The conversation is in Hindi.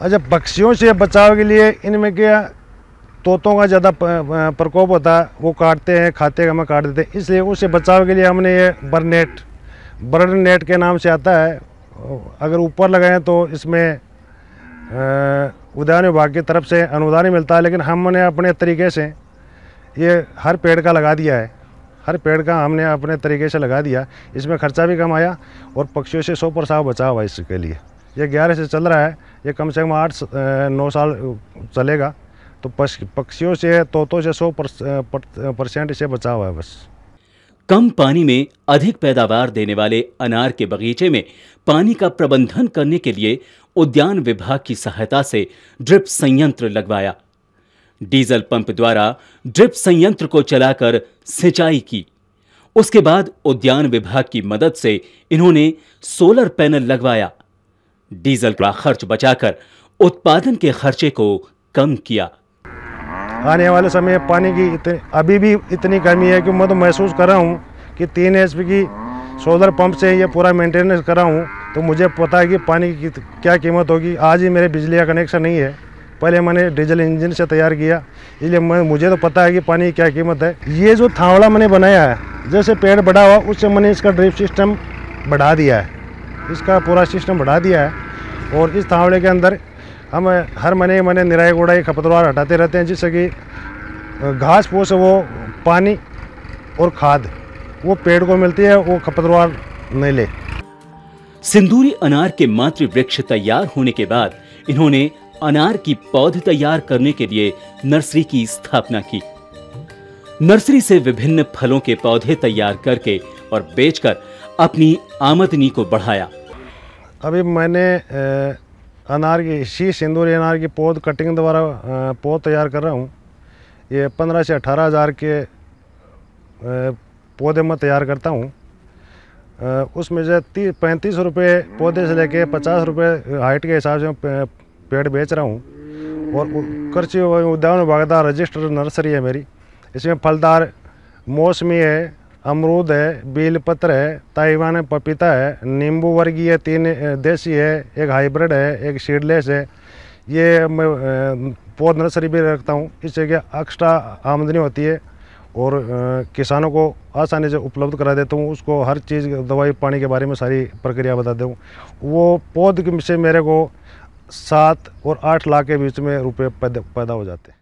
अच्छा पक्षियों से बचाव के लिए इनमें क्या तोतों का ज़्यादा प्रकोप होता है वो काटते हैं खाते हमें काट देते हैं इसलिए उससे बचाव के लिए हमने ये बर्नेट बर्ड नेट के नाम से आता है अगर ऊपर लगाएं तो इसमें उद्यान विभाग की तरफ से अनुदान ही मिलता है लेकिन हमने अपने तरीके से ये हर पेड़ का लगा दिया है हर पेड़ का हमने अपने तरीके से लगा दिया इसमें खर्चा भी कम आया और पक्षियों से सौ प्रसाव बचाव है इसके लिए ये ग्यारह से चल रहा है ये कम से कम आठ नौ साल चलेगा तो पक्षियों से तोतों से सौ परसेंट इसे बचा हुआ है बस कम पानी में अधिक पैदावार देने वाले अनार के बगीचे में पानी का प्रबंधन करने के लिए उद्यान विभाग की सहायता से ड्रिप संयंत्र लगवाया डीजल पंप द्वारा ड्रिप संयंत्र को चलाकर सिंचाई की उसके बाद उद्यान विभाग की मदद से इन्होंने सोलर पैनल लगवाया डीजल का खर्च बचाकर उत्पादन के खर्चे को कम किया आने वाले समय पानी की इतने, अभी भी इतनी कमी है कि मैं तो महसूस कर रहा हूँ कि तीन एच की सोलर पंप से ये पूरा मेंटेनेंस कर रहा हूँ तो मुझे पता है कि पानी की क्या कीमत होगी आज ही मेरे बिजली का कनेक्शन नहीं है पहले मैंने डीजल इंजन से तैयार किया इसलिए मैं मुझे तो पता है कि पानी की क्या कीमत है ये जो थावड़ा मैंने बनाया है जैसे पेड़ बढ़ा हुआ उससे मैंने इसका ड्रिप सिस्टम बढ़ा दिया है इसका पूरा सिस्टम बढ़ा दिया है और इस थावड़े के अंदर हम हर मने मने निराई गोड़ाई खपतवार हटाते रहते हैं जिससे कि घास फूस वो पानी और खाद वो पेड़ को मिलती है वो खपतवार नहीं ले सिंदूरी अनार के मातृ वृक्ष तैयार होने के बाद इन्होंने अनार की पौध तैयार करने के लिए नर्सरी की स्थापना की नर्सरी से विभिन्न फलों के पौधे तैयार करके और बेचकर अपनी आमदनी को बढ़ाया अभी मैंने अनार की शी सिंदूरी अनार की पौध कटिंग द्वारा पौध तैयार कर रहा हूँ ये पंद्रह से अठारह हज़ार के पौधे मैं तैयार करता हूँ उसमें जो तीस पैंतीस रुपये पौधे से लेके पचास रुपये हाइट के हिसाब से पेड़ बेच रहा हूँ और कृषि उद्यान विभाग रजिस्टर्ड नर्सरी है मेरी इसमें फलदार मौसमी है अमरूद है बेलपत्र है ताइवान पपीता है नींबू वर्गीय तीन देसी है एक हाइब्रिड है एक सीडलेस है ये मैं पौध नर्सरी भी रखता हूँ इससे क्या एक्स्ट्रा आमदनी होती है और किसानों को आसानी से उपलब्ध करा देता हूँ उसको हर चीज़ दवाई पानी के बारे में सारी प्रक्रिया बता दूँ वो पौध से मेरे को सात और आठ लाख के बीच में रुपये पैदा हो जाते हैं